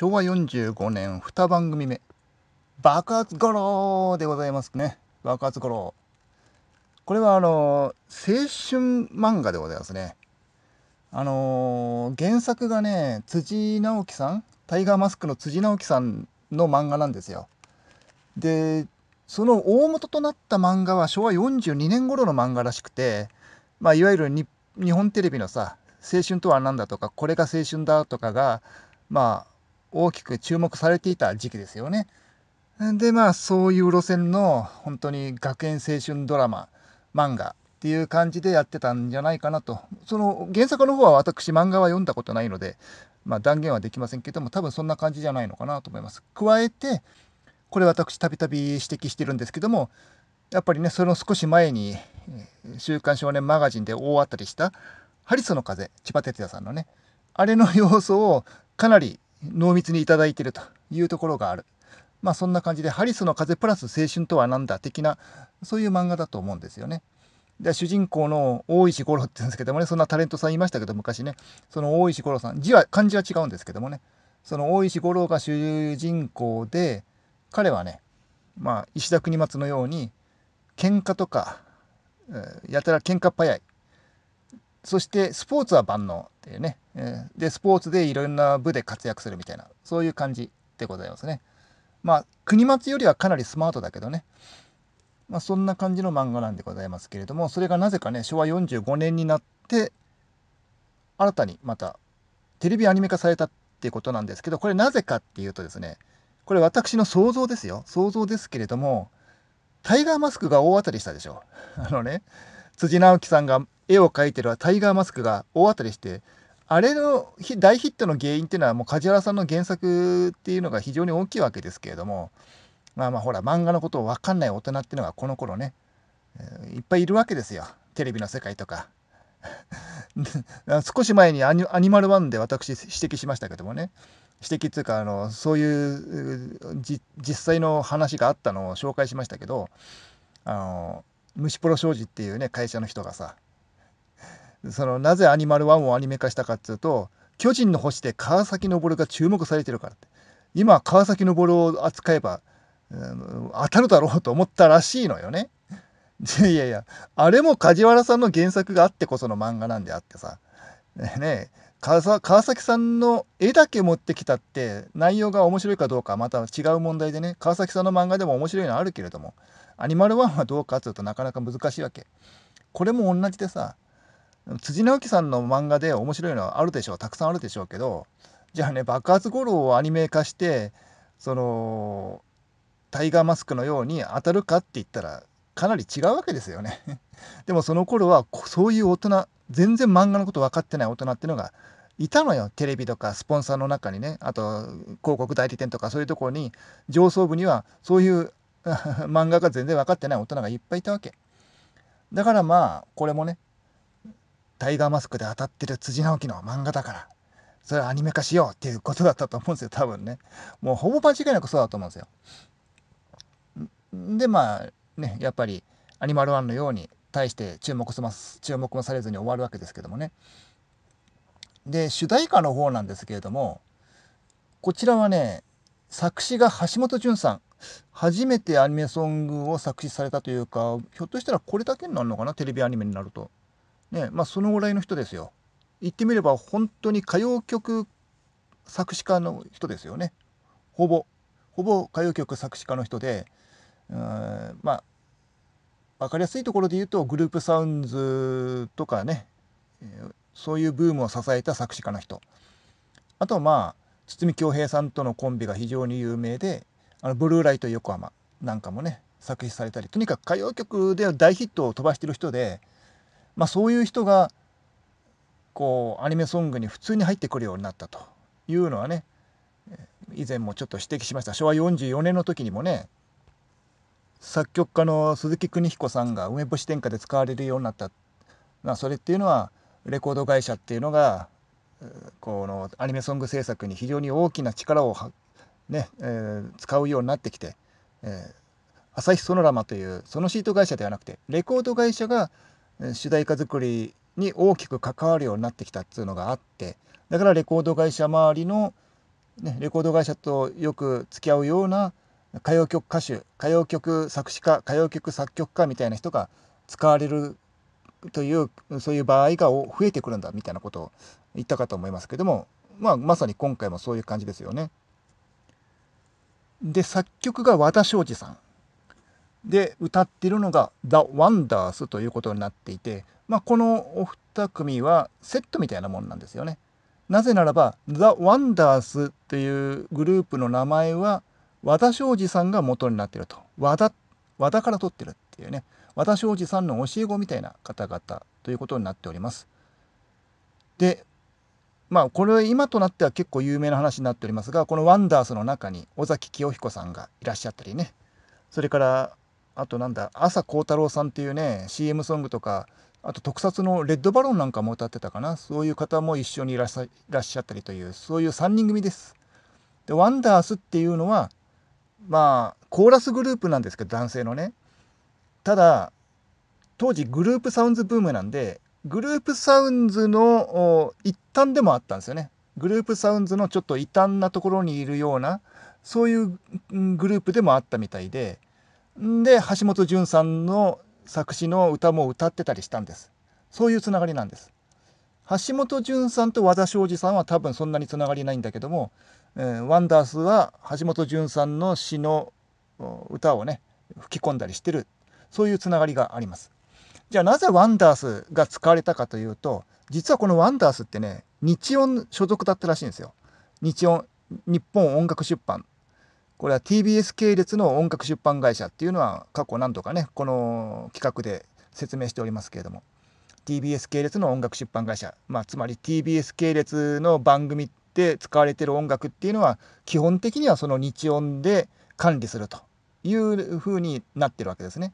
昭和45年2番組目爆発五郎でございますね爆発五郎これはあの青春漫画でございますねあの原作がね辻直樹さんタイガーマスクの辻直樹さんの漫画なんですよでその大元となった漫画は昭和42年頃の漫画らしくて、まあ、いわゆる日本テレビのさ青春とは何だとかこれが青春だとかがまあ大きく注目されていた時期ですよね。でまあそういう路線の本当に学園青春ドラマ漫画っていう感じでやってたんじゃないかなとその原作の方は私漫画は読んだことないので、まあ、断言はできませんけども多分そんな感じじゃないのかなと思います。加えてこれ私たびたび指摘してるんですけどもやっぱりねその少し前に「週刊少年マガジン」で大当たりした「ハリスの風」千葉哲也さんのねあれの様子をかなり濃密に頂いてるというところがある。まあそんな感じで、ハリスの風プラス青春とは何だ的な、そういう漫画だと思うんですよね。で主人公の大石五郎って言うんですけどもね、そんなタレントさんいましたけど、昔ね、その大石五郎さん、字は、漢字は違うんですけどもね、その大石五郎が主人公で、彼はね、まあ、石田国松のように、喧嘩とか、やたら喧嘩っ早い、そしてスポーツは万能っていうね、でスポーツでいろんな部で活躍するみたいなそういう感じでございますねまあ国松よりはかなりスマートだけどね、まあ、そんな感じの漫画なんでございますけれどもそれがなぜかね昭和45年になって新たにまたテレビアニメ化されたっていうことなんですけどこれなぜかっていうとですねこれ私の想像ですよ想像ですけれどもタイガーマスクが大当たりしたでしょあのね辻直樹さんが絵を描いてるタイガーマスクが大当たりしてあれの大ヒットの原因っていうのはもう梶原さんの原作っていうのが非常に大きいわけですけれどもまあまあほら漫画のことを分かんない大人っていうのがこの頃ねいっぱいいるわけですよテレビの世界とか 少し前にアニマルワンで私指摘しましたけどもね指摘っていうかあのそういう実際の話があったのを紹介しましたけどあの虫プロ商事っていうね会社の人がさそのなぜアニマル1をアニメ化したかっていうと巨人の星で川崎昇が注目されてるからって今川崎昇を扱えば、うん、当たるだろうと思ったらしいのよね。いやいやあれも梶原さんの原作があってこその漫画なんであってさね川崎さんの絵だけ持ってきたって内容が面白いかどうかまた違う問題でね川崎さんの漫画でも面白いのはあるけれども「アニマルワン」はどうかっていうとなかなか難しいわけ。これも同じでさ辻直樹さんの漫画で面白いのはあるでしょうたくさんあるでしょうけどじゃあね爆発ゴロをアニメ化してそのタイガーマスクのように当たるかって言ったらかなり違うわけですよね でもその頃はそういう大人全然漫画のこと分かってない大人っていうのがいたのよテレビとかスポンサーの中にねあと広告代理店とかそういうところに上層部にはそういう 漫画が全然分かってない大人がいっぱいいたわけだからまあこれもねタイガーマスクで当たってる辻直樹の漫画だから、それアニメ化しようっていうことだったと思うんですよ、多分ね。もうほぼ間違いなくそうだと思うんですよ。で、まあ、ね、やっぱり、アニマルワンのように、対して注目します、注目もされずに終わるわけですけどもね。で、主題歌の方なんですけれども、こちらはね、作詞が橋本淳さん。初めてアニメソングを作詞されたというか、ひょっとしたらこれだけになるのかな、テレビアニメになると。ねまあ、そのぐらいの人ですよ。言ってみれば本当に歌謡曲作詞家の人ですよね。ほぼほぼ歌謡曲作詞家の人でまあ分かりやすいところで言うとグループサウンズとかねそういうブームを支えた作詞家の人あとはまあ堤恭平さんとのコンビが非常に有名であのブルーライト横浜なんかもね作詞されたりとにかく歌謡曲では大ヒットを飛ばしてる人でまあ、そういう人がこうアニメソングに普通に入ってくるようになったというのはね以前もちょっと指摘しました昭和44年の時にもね作曲家の鈴木邦彦さんが梅干し殿下で使われるようになった、まあ、それっていうのはレコード会社っていうのがこのアニメソング制作に非常に大きな力をね、えー、使うようになってきて、えー、朝日ソノラマというそのシート会社ではなくてレコード会社が主題歌作りに大きく関わるようになってきたっていうのがあってだからレコード会社周りの、ね、レコード会社とよく付き合うような歌謡曲歌手歌謡曲作詞家歌謡曲作曲家みたいな人が使われるというそういう場合が増えてくるんだみたいなことを言ったかと思いますけども、まあ、まさに今回もそういう感じですよね。で作曲が和田昌司さんで歌ってるのが The Wonders ということになっていて、まあ、このお二組はセットみたいなもんなんですよね。なぜならば The Wonders というグループの名前は和田昌司さんが元になってると和田和田から取ってるっていうね和田昌司さんの教え子みたいな方々ということになっております。でまあこれは今となっては結構有名な話になっておりますがこの「ワンダースの中に尾崎清彦さんがいらっしゃったりねそれからあとなんだ朝幸太郎さんっていうね CM ソングとかあと特撮の「レッドバロン」なんかも歌ってたかなそういう方も一緒にいらっしゃったりというそういう3人組です。でワンダースっていうのはまあコーラスグループなんですけど男性のねただ当時グループサウンズブームなんでグループサウンズの一端でもあったんですよねグループサウンズのちょっと異端なところにいるようなそういうグループでもあったみたいでで橋本淳さんの作詞の歌も歌ってたりしたんですそういうつながりなんです橋本淳さんと和田昌司さんは多分そんなにつながりないんだけども、えー、ワンダースは橋本淳さんの詩の歌をね吹き込んだりしてるそういうつながりがありますじゃあなぜワンダースが使われたかというと実はこのワンダースってね日音所属だったらしいんですよ日音日本音楽出版これは TBS 系列の音楽出版会社っていうのは過去何とかねこの企画で説明しておりますけれども TBS 系列の音楽出版会社、まあ、つまり TBS 系列の番組で使われてる音楽っていうのは基本的にはその日音で管理するというふうになってるわけですね。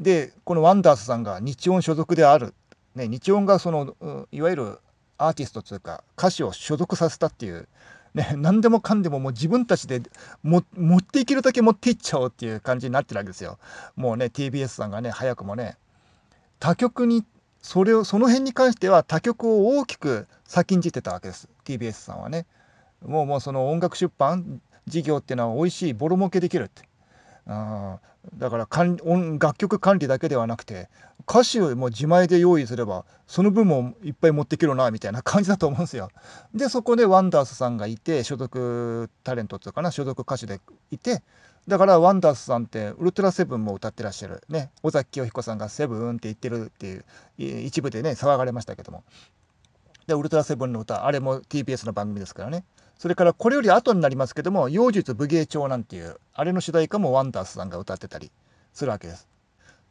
でこのワンダースさんが日音所属である、ね、日音がそのいわゆるアーティストというか歌手を所属させたっていうね、何でもかんでももう自分たちで持っていけるだけ持っていっちゃおうっていう感じになってるわけですよ。もうね TBS さんがね早くもね他局にそれをその辺に関しては他局を大きく先んじてたわけです TBS さんはね。もうもうその音楽出版事業っていうのは美味しいボロ儲けできるってあだから音楽曲管理だけではなくて歌詞をもう自前で用意すればその分もいっぱい持ってきるなみたいな感じだと思うんですよ。でそこでワンダースさんがいて所属タレントっていうかな所属歌手でいてだからワンダースさんってウルトラセブンも歌ってらっしゃるね尾崎清彦さんが「セブン」って言ってるっていう一部でね騒がれましたけどもでウルトラセブンの歌あれも TBS の番組ですからねそれからこれより後になりますけども「妖術武芸帳」なんていうあれの主題歌もワンダースさんが歌ってたりするわけです。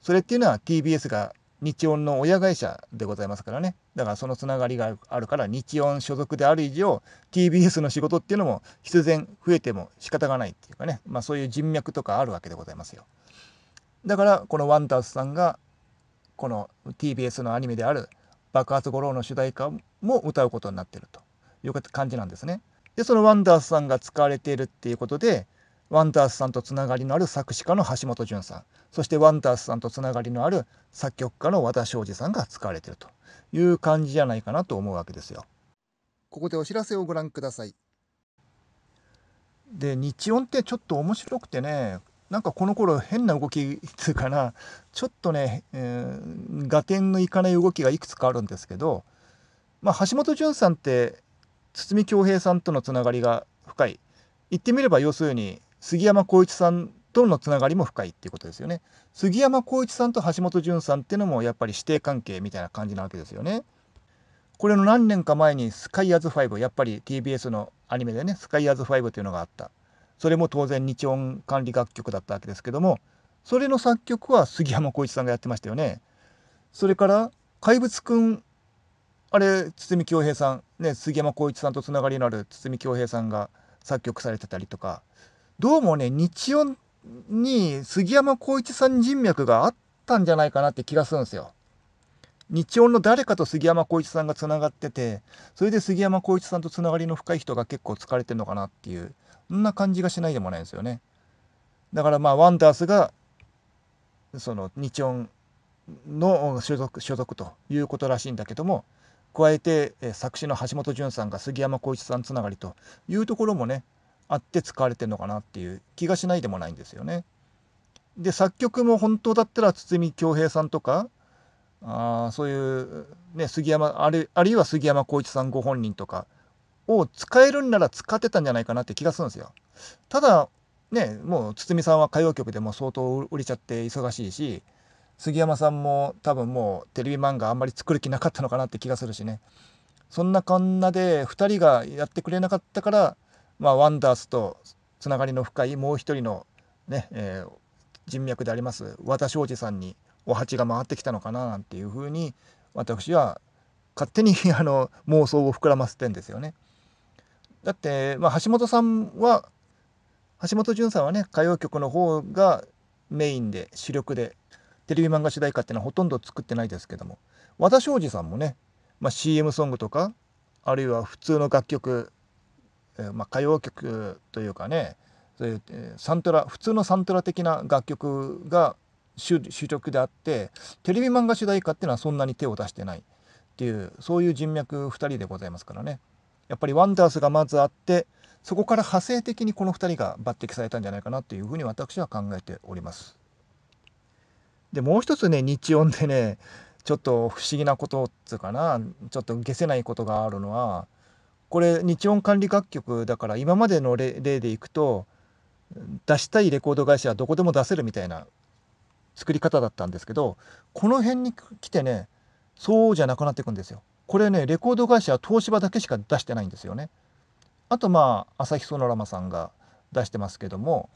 それっていうのは TBS が日音の親会社でございますからねだからそのつながりがあるから日音所属である以上 TBS の仕事っていうのも必然増えても仕方がないっていうかね、まあ、そういう人脈とかあるわけでございますよだからこのワンダースさんがこの TBS のアニメである「爆発五郎」の主題歌も歌うことになってるという感じなんですね。でそのワンダースさんが使われているっていうことでワンダースさんとつながりのある作詞家の橋本淳さんそしてワンダースさんとつながりのある作曲家の和田昌司さんが使われているという感じじゃないかなと思うわけですよ。ここでお知らせをご覧ください。で日音ってちょっと面白くてねなんかこの頃変な動きっていうかなちょっとね、えー、合点のいかない動きがいくつかあるんですけど、まあ、橋本潤さんって堤恭平さんとのつながりが深い言ってみれば要するに杉山浩一さんとのつながりも深いっていうことですよね杉山浩一さんと橋本淳さんっていうのもやっぱり師弟関係みたいな感じなわけですよねこれの何年か前にスカイアズ5やっぱり TBS のアニメでねスカイアズ5というのがあったそれも当然日音管理楽曲だったわけですけどもそれの作曲は杉山浩一さんがやってましたよねそれから怪物くんあれ堤恭平さんね、杉山浩一さんとつながりのある堤恭平さんが作曲されてたりとかどうもね日曜に杉山浩一さん人脈があったんじゃないかなって気がするんですよ。日音の誰かと杉山浩一さんがつながっててそれで杉山浩一さんとつながりの深い人が結構疲れてるのかなっていうそんな感じがしないでもないんですよね。だからまあワンダースがその日音の所属所属ということらしいんだけども加えて、え作詞の橋本潤さんが杉山浩一さんつながりというところもねあって使われてるのかなっていう気がしないでもないんですよね。で作曲も本当だったら堤恭平さんとかあそういう、ね、杉山あるあるいは杉山浩一さんご本人とかを使えるんなら使ってたんじゃないかなって気がするんですよ。ただねもう堤さんは歌謡曲でも相当売れちゃって忙しいし杉山さんも多分もうテレビ漫画あんまり作る気なかったのかなって気がするしねそんなこんなで2人がやってくれなかったから、まあ、ワンダースとつながりの深いもう一人のね、えー、人脈であります和田庄司さんにお鉢が回ってきたのかななんていうふうに私は勝手に あの妄想を膨らませてんですよね。だって、まあ、橋本さんは橋本潤さんはね歌謡曲の方がメインで主力でテレビ漫画主題歌っていうのはほとんど作ってないですけども和田庄司さんもね、まあ、CM ソングとかあるいは普通の楽曲、えー、まあ、歌謡曲というかねそういうサントラ普通のサントラ的な楽曲が主力であってテレビ漫画主題歌っていうのはそんなに手を出してないっていうそういう人脈2人でございますからねやっぱりワンダースがまずあってそこから派生的にこの2人が抜擢されたんじゃないかなっていうふうに私は考えております。でもう一つね日音でねちょっと不思議なことっつうかなちょっと消せないことがあるのはこれ日音管理楽曲だから今までの例でいくと出したいレコード会社はどこでも出せるみたいな作り方だったんですけどこの辺に来てねそうじゃなくなっていくんですよ。これねレコード会社は東芝だけしか出してないんですよね。あとまあ朝日ソノラマさんが出してますけども、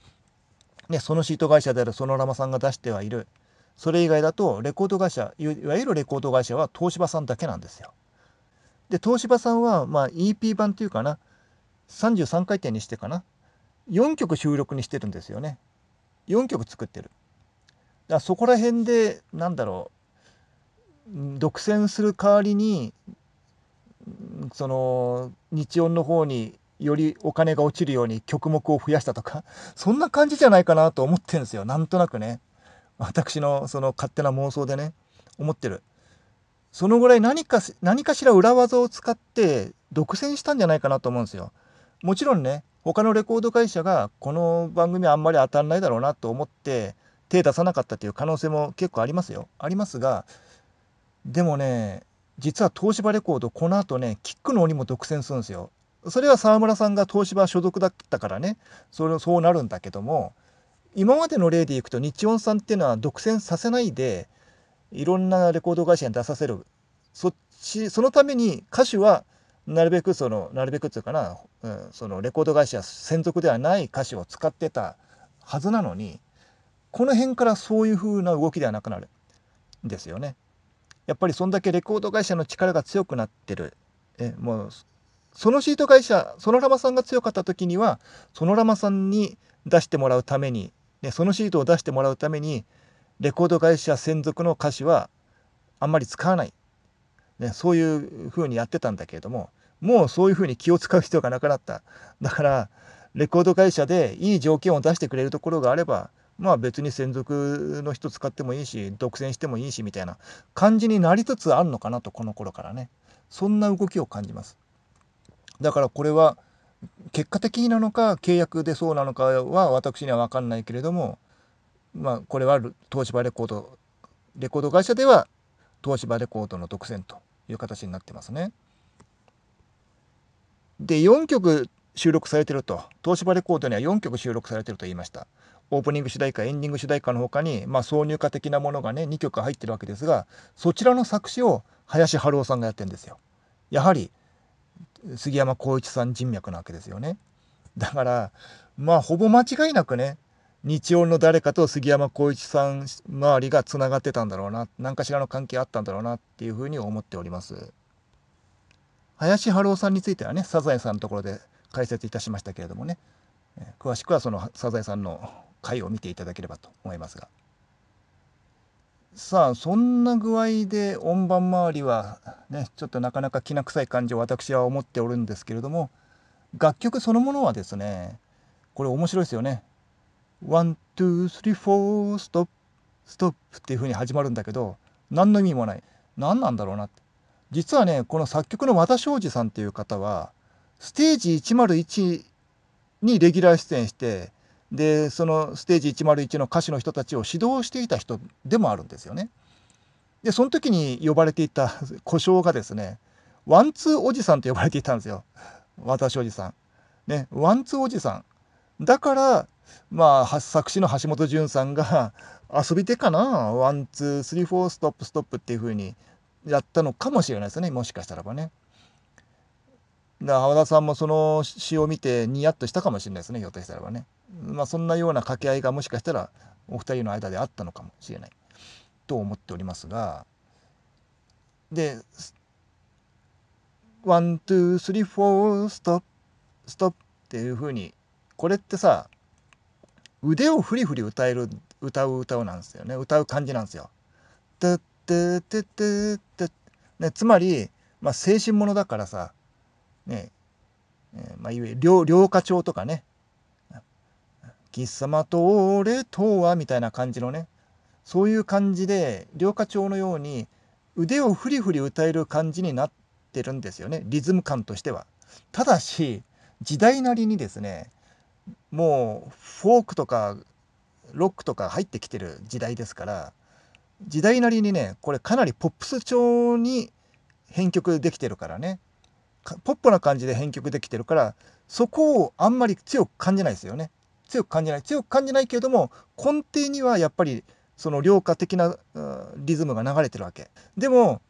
ね、そのシート会社であるソノラマさんが出してはいるそれ以外だとレコード会社いわゆるレコード会社は東芝さんだけなんですよ。で東芝さんはまあ EP 版というかな33回転にしてかな4曲収録にしてるんですよね。4曲作ってる。だからそこら辺でなんだろう独占する代わりにその日音の方によりお金が落ちるように曲目を増やしたとかそんな感じじゃないかなと思ってるんですよなんとなくね。私のその勝手な妄想でね思ってるそのぐらい何か何かしら裏技を使って独占したんじゃないかなと思うんですよもちろんね他のレコード会社がこの番組あんまり当たんないだろうなと思って手出さなかったっていう可能性も結構ありますよありますがでもね実は東芝レコードこの後ねキックの鬼も独占するんですよそれは沢村さんが東芝所属だったからねそれそうなるんだけども今までの例でいくと日音さんっていうのは独占させないでいろんなレコード会社に出させるそっちそのために歌手はなるべくそのなるべくっていうかな、うん、そのレコード会社専属ではない歌手を使ってたはずなのにこの辺からそういううな動きではなくなるんですよね。やっぱりそんだけレコード会社の力が強くなってるえもうそのシート会社そのラマさんが強かった時にはそのラマさんに出してもらうためにでそのシートを出してもらうためにレコード会社専属の歌詞はあんまり使わない、ね、そういうふうにやってたんだけれどももうそういうふうに気を使う必要がなくなっただからレコード会社でいい条件を出してくれるところがあればまあ別に専属の人使ってもいいし独占してもいいしみたいな感じになりつつあるのかなとこの頃からねそんな動きを感じますだからこれは結果的なのか契約でそうなのかは私には分かんないけれども、まあ、これは東芝レコードレコード会社では東芝レコードの独占という形になってますね。で4曲収録されてると東芝レコードには4曲収録されてると言いました。オープニング主題歌エンディング主題歌の他に、まあ、挿入歌的なものがね2曲入ってるわけですがそちらの作詞を林春夫さんがやってるんですよ。やはり杉山浩一さん人脈なわけですよね。だからまあほぼ間違いなくね日曜の誰かと杉山浩一さん周りがつながってたんだろうな何かしらの関係あったんだろうなっていうふうに思っております。林春夫さんについてはねサザエさんのところで解説いたしましたけれどもね詳しくはそのサザエさんの回を見ていただければと思いますが。さあそんな具合で音盤周りはねちょっとなかなかきな臭い感じを私は思っておるんですけれども楽曲そのものはですねこれ面白いですよね。ワン、ツー、スリー、フォー、ストップ、ストップっていう風に始まるんだけど何の意味もない。何なんだろうなって。実はねこの作曲の和田昌司さんっていう方はステージ101にレギュラー出演してでそのステージ101の歌手の人たちを指導していた人でもあるんですよね。でその時に呼ばれていた故障がですねワンツーおじさんと呼ばれていたんですよ私おじさん。ねワンツーおじさん。だからまあ作詞の橋本淳さんが遊び手かなワンツースリーフォーストップストップっていう風にやったのかもしれないですねもしかしたらばね。だから浜田さんもその詩を見てニヤッとしたかもしれないですねひょっとしたらばね。まあ、そんなような掛け合いがもしかしたらお二人の間であったのかもしれないと思っておりますがで「ワン・ツー・スリー・フォー・ストップ」ストップっていうふうにこれってさ腕をフリフリ歌える歌う歌うなんですよね歌う感じなんですよ。てててててね、つまり、まあ、精神ものだからさ、ねえーまあ、いわゆる両歌調とかね貴様と俺とはみたいな感じのねそういう感じで両花町のように腕をフリフリ歌える感じになってるんですよねリズム感としては。ただし時代なりにですねもうフォークとかロックとか入ってきてる時代ですから時代なりにねこれかなりポップス調に編曲できてるからねポップな感じで編曲できてるからそこをあんまり強く感じないですよね。強く感じない強く感じないけれども根底にはやっぱりその良化的なリズムが流れてるわけでも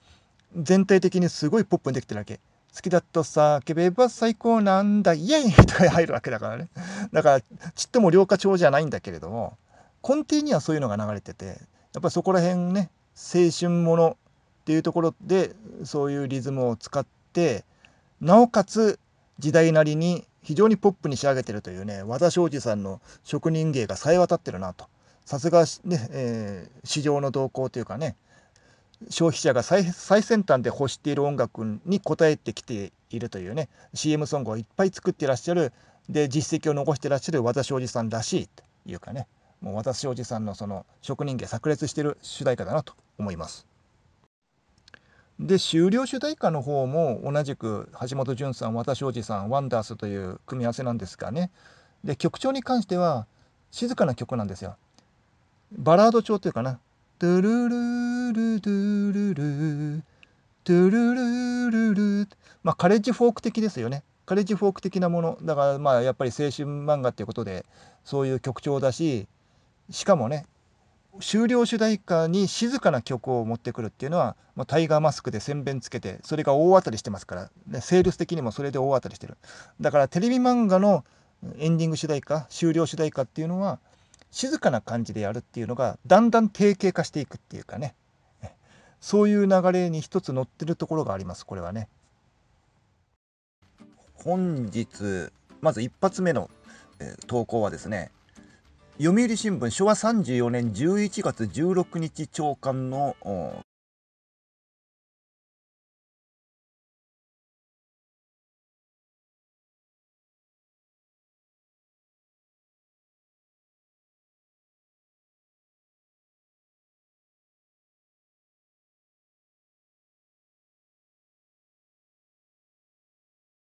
全体的にすごいポップにできてるわけ好きだと叫べば最高なんだイエイ とか入るわけだからねだからちっとも良化調じゃないんだけれども根底にはそういうのが流れててやっぱそこら辺ね青春ものっていうところでそういうリズムを使ってなおかつ時代なりに非常にポップに仕上げてるというね和田昌司さんの職人芸がさえ渡ってるなとさすがね、えー、市場の動向というかね消費者が最先端で欲している音楽に応えてきているというね CM ソングをいっぱい作ってらっしゃるで実績を残してらっしゃる和田昌司さんらしいというかねもう和田昌司さんのその職人芸炸裂してる主題歌だなと思います。で終了主題歌の方も同じく橋本潤さん和田じ司さんワンダースという組み合わせなんですがねで曲調に関しては静かな曲なんですよバラード調というかな「ドゥルルルドゥルルドゥルルルル」まあカレッジフォーク的ですよねカレッジフォーク的なものだからまあやっぱり青春漫画っていうことでそういう曲調だししかもね終了主題歌に静かな曲を持ってくるっていうのは、まあ、タイガーマスクで宣伝つけてそれが大当たりしてますから、ね、セールス的にもそれで大当たりしてるだからテレビ漫画のエンディング主題歌終了主題歌っていうのは静かな感じでやるっていうのがだんだん定型化していくっていうかねそういう流れに一つ乗ってるところがありますこれはね本日まず一発目の、えー、投稿はですね読売新聞昭和34年11月16日朝刊の